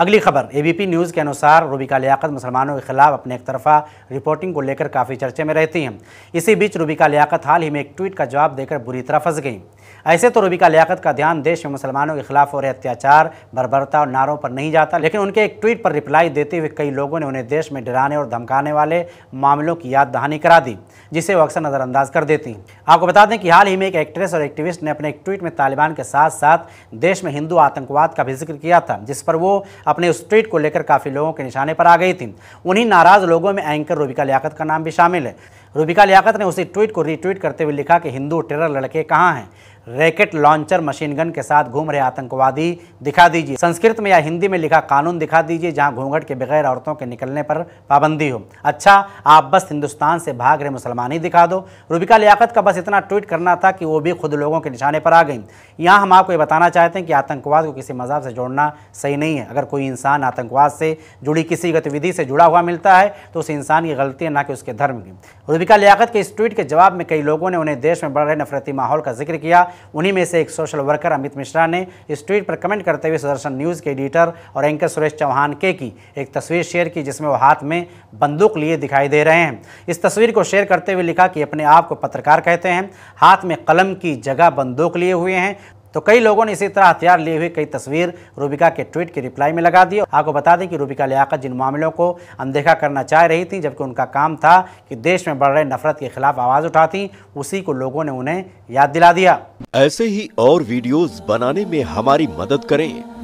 अगली खबर ABP news के अनुसार रूबिका लियाकत मुसलमानों के खिलाफ अपने एक तरफा रिपोर्टिंग को लेकर काफ़ी चर्चे में रहती हैं इसी बीच रूबिका लियाकत हाल ही में एक ट्वीट का जवाब देकर बुरी तरह फंस गई ऐसे तो रूबिका लियाकत का ध्यान देश में मुसलमानों के खिलाफ हो रहे अत्याचार बर्बरता और नारों पर नहीं जाता लेकिन उनके एक ट्वीट पर रिप्लाई देते हुए कई लोगों ने उन्हें देश में डराने और धमकाने वाले मामलों की याद दहानी करा दी जिसे वो अक्सर नज़रअंदाज कर देती आपको बता दें कि हाल ही में एक एक्ट्रेस और एक्टिविस्ट ने अपने एक ट्वीट में तालिबान के साथ साथ देश में हिंदू आतंकवाद का भी जिक्र किया था जिस पर वो अपने उस ट्वीट को लेकर काफ़ी लोगों के निशाने पर आ गई थी उन्हीं नाराज़ लोगों में एंकर रूबिका लियाकत का नाम भी शामिल है रूबिका लियाकत ने उसी ट्वीट को रीट्वीट करते हुए लिखा कि हिंदू टेरर लड़के कहाँ हैं रैकेट लॉन्चर मशीन गन के साथ घूम रहे आतंकवादी दिखा दीजिए संस्कृत में या हिंदी में लिखा कानून दिखा दीजिए जहां घूंघट के बगैर औरतों के निकलने पर पाबंदी हो अच्छा आप बस हिंदुस्तान से भाग रहे मुसलमान ही दिखा दो रूबिका लियाकत का बस इतना ट्वीट करना था कि वो भी खुद लोगों के निशाने पर आ गई यहाँ हम आपको ये बताना चाहते हैं कि आतंकवाद को किसी मजहब से जोड़ना सही नहीं है अगर कोई इंसान आतंकवाद से जुड़ी किसी गतिविधि से जुड़ा हुआ मिलता है तो उस इंसान की गलती है ना कि उसके धर्म की रूबिका लियाकत के इस ट्वीट के जवाब में कई लोगों ने उन्हें देश में बढ़ रहे नफरती माहौल का जिक्र किया उन्हीं में से एक सोशल वर्कर अमित मिश्रा ने इस ट्वीट पर कमेंट करते हुए सुदर्शन न्यूज़ के एडिटर और एंकर सुरेश चौहान के की एक तस्वीर शेयर की जिसमें वो हाथ में बंदूक लिए दिखाई दे रहे हैं इस तस्वीर को शेयर करते हुए लिखा कि अपने आप को पत्रकार कहते हैं हाथ में कलम की जगह बंदूक लिए हुए हैं तो कई लोगों ने इसी तरह हथियार लिए हुए कई तस्वीर रूबिका के ट्वीट की रिप्लाई में लगा दी आपको बता दें कि रूबिका लियाकत जिन मामलों को अनदेखा करना चाह रही थी जबकि उनका काम था कि देश में बढ़ रहे नफरत के खिलाफ आवाज उठाती उसी को लोगों ने उन्हें याद दिला दिया ऐसे ही और वीडियोस बनाने में हमारी मदद करें